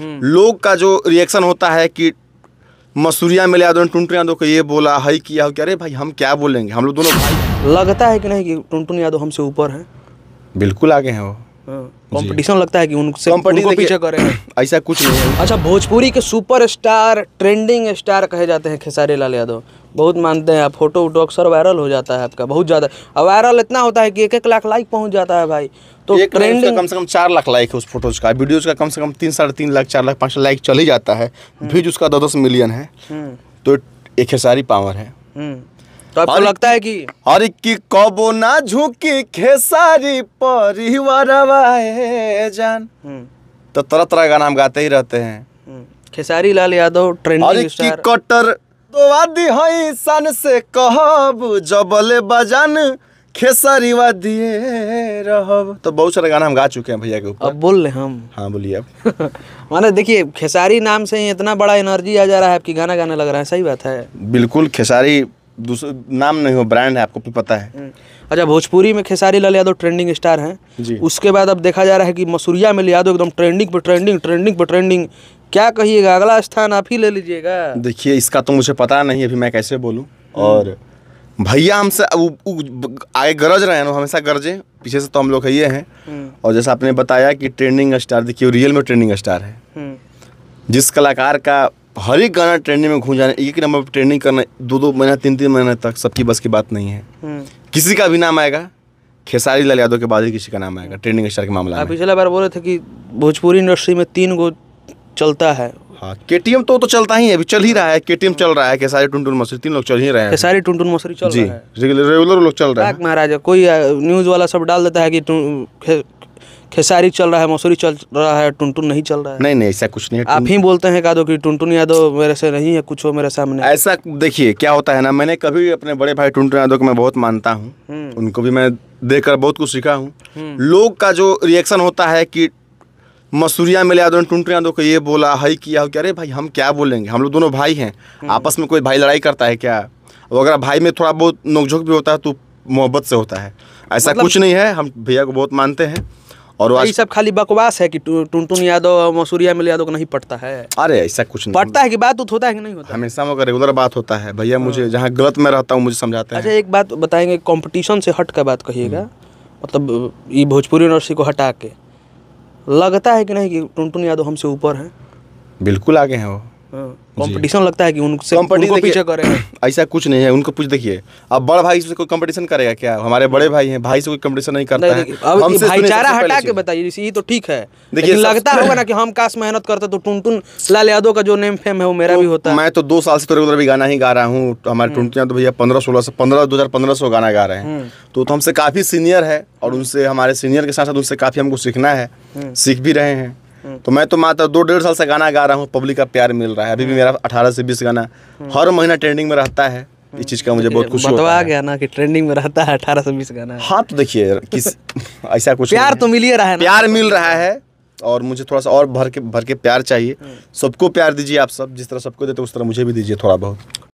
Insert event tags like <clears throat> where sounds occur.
हम्म। लोग का जो रिएक्शन होता है कि मसूरिया में ले यादव ने टुनटुन यादव को ये बोला हई किया हो क्या अरे भाई हम क्या बोलेंगे हम लोग दोनों भाई लगता है कि नहीं कि टुनटुन यादव हमसे ऊपर है बिल्कुल आगे हैं वो कंपटीशन हाँ। लगता है कि उनसे उनको पीछे करें <clears throat> ऐसा कुछ नहीं है अच्छा भोजपुरी के सुपरस्टार ट्रेंडिंग स्टार कहे जाते हैं खेसारी लाल यादव बहुत मानते हैं आप फोटो वोटो अक्सर वायरल हो जाता है आपका बहुत ज़्यादा और वायरल इतना होता है कि एक एक लाख लाइक पहुंच जाता है भाई तो एक ट्रेंडिंग कम से कम चार लाख लाइक है उस फोटोज का वीडियोज का कम से कम तीन साढ़े तीन लाख चार लाख पाँच लाइक चले जाता है व्यूज हम्म। उसका दो दस मिलियन है हम्म। तो एक खेसारी पावर है हम्म। तो आपको लगता है कि और की कबो ना झुकी खेसारी परिवार जान हम्म। तो तरह तरह का नाम गाते ही रहते हैं हम्म। खेसारी लाल यादव ट्रेंडिंग स्टार और कटर तो वादी हई इंसान से कहब जबले बजान खेसारी वादी रहब तो बहुत सारे गाना हम गा चुके हैं भैया के ऊपर अब बोल ले हम हाँ बोलिए अब <laughs> माने देखिए खेसारी नाम से ही इतना बड़ा एनर्जी आ जा रहा है आपकी गाना गाने लग रहा है सही बात है बिल्कुल खेसारी नाम नहीं हो ब्रांड है आपको भी पता है अच्छा भोजपुरी में खेसारी लाल यादव ट्रेंडिंग स्टार हैं उसके बाद अब देखा जा रहा है कि मसूरिया में यादव एकदम ट्रेंडिंग पर ट्रेंडिंग ट्रेंडिंग पर ट्रेंडिंग क्या कहिएगा अगला स्थान आप ही ले लीजिएगा देखिए इसका तो मुझे पता नहीं अभी मैं कैसे बोलूँ हम्म। और भैया हमसे आगे गरज रहे हैं वो हमेशा गरजे पीछे से तो हम लोग ये हैं हम्म। और जैसा आपने बताया कि ट्रेंडिंग स्टार देखिए रियल में ट्रेंडिंग स्टार है जिस कलाकार का हर एक गाना ट्रेंडिंग में घूम जाना एक नंबर पर ट्रेंडिंग करना दो दो महीना तीन तीन महीना तक सबकी बस की बात नहीं है हम्म। किसी का भी नाम आएगा खेसारी लाल यादव के बाद ही किसी का नाम आएगा ट्रेंडिंग स्टार के मामला पिछला बार बोल रहे थे कि भोजपुरी इंडस्ट्री में तीन गो चलता है हाँ के टी तो तो चलता ही है अभी चल ही रहा है के टी एम चल रहा है खेसारी टुनटुन मसूरी तीन लोग चल ही रहे हैं खेसारी टुनटुन मसूरी चल जी रेगुलर लोग चल रहे हैं महाराजा कोई न्यूज़ वाला सब डाल देता है कि खेसारी चल रहा है मसूरी चल रहा है टुनटुन नहीं चल रहा है नहीं नहीं ऐसा कुछ नहीं आप ही बोलते हैं कादो कि टुनटुन यादव मेरे से नहीं है कुछ हो मेरे सामने ऐसा देखिए क्या होता है ना मैंने कभी अपने बड़े भाई टुनटुन यादव को मैं बहुत मानता हूँ हम्म। उनको भी मैं देख बहुत कुछ सीखा हूँ हम्म। लोग का जो रिएक्शन होता है कि मसूरिया मिले यादव ने टुनटुन यादव को ये बोला हई किया हो कि अरे भाई हम क्या बोलेंगे हम लोग दोनों भाई हैं हम्म। आपस में कोई भाई लड़ाई करता है क्या अगर भाई में थोड़ा बहुत नोकझोंक भी होता है तो मोहब्बत से होता है ऐसा मतलब... कुछ नहीं है हम भैया को बहुत मानते हैं और ये सब खाली बकवास है कि टुनटुन यादव मसूरी अमिल यादव को नहीं पटता है अरे ऐसा कुछ नहीं पटता है कि बात होता है कि नहीं होता हमेशा मगर रेगुलर बात होता है भैया हाँ। मुझे जहाँ गलत में रहता हूँ मुझे समझाते अच्छा, हैं अच्छा एक बात बताएंगे कॉम्पिटिशन से हट का बात कहिएगा मतलब ये भोजपुरी यूनिवर्सिटी को हटा के लगता है कि नहीं कि टुनटुन यादव हमसे ऊपर है बिल्कुल आगे हैं वो कंपटीशन हाँ। लगता है कि उनसे उनको पीछे करेगा <clears throat> ऐसा कुछ नहीं है उनको पूछ देखिए अब बड़ा भाई से कोई कंपटीशन करेगा क्या हमारे बड़े भाई हैं भाई से कोई कंपटीशन नहीं करता नहीं, है अब हमसे भाईचारा हटा के बताइए ये तो ठीक है देखिए लगता <clears throat> होगा ना कि हम काश मेहनत करते तो टुनटुन लाल यादव का जो नेम फेम है वो मेरा तो भी होता मैं तो दो साल से तेरे उधर भी गाना ही गा रहा हूँ हमारे हम्म। टुनटुन तो भैया पंद्रह सोलह से पंद्रह दो हज़ार पंद्रह सौ गाना गा रहे हैं हम्म। तो, तो हमसे काफ़ी सीनियर है और उनसे हमारे सीनियर के साथ साथ उनसे काफ़ी हमको सीखना है हम्म। सीख भी रहे हैं तो मैं तो मात्र दो डेढ़ साल से गाना गा रहा हूँ पब्लिक का प्यार मिल रहा है अभी भी मेरा अठारह से बीस गाना हर महीना ट्रेंडिंग में रहता है इस चीज़ का मुझे बहुत खुश होता गया ना कि ट्रेंडिंग में रहता है अठारह से बीस गाना हाँ तो देखिए किस <laughs> ऐसा कुछ प्यार तो मिल ही रहा है प्यार मिल रहा है और मुझे थोड़ा सा और भर के भर के प्यार चाहिए हम्म। सबको प्यार दीजिए आप सब जिस तरह सबको देते तो उस तरह मुझे भी दीजिए थोड़ा बहुत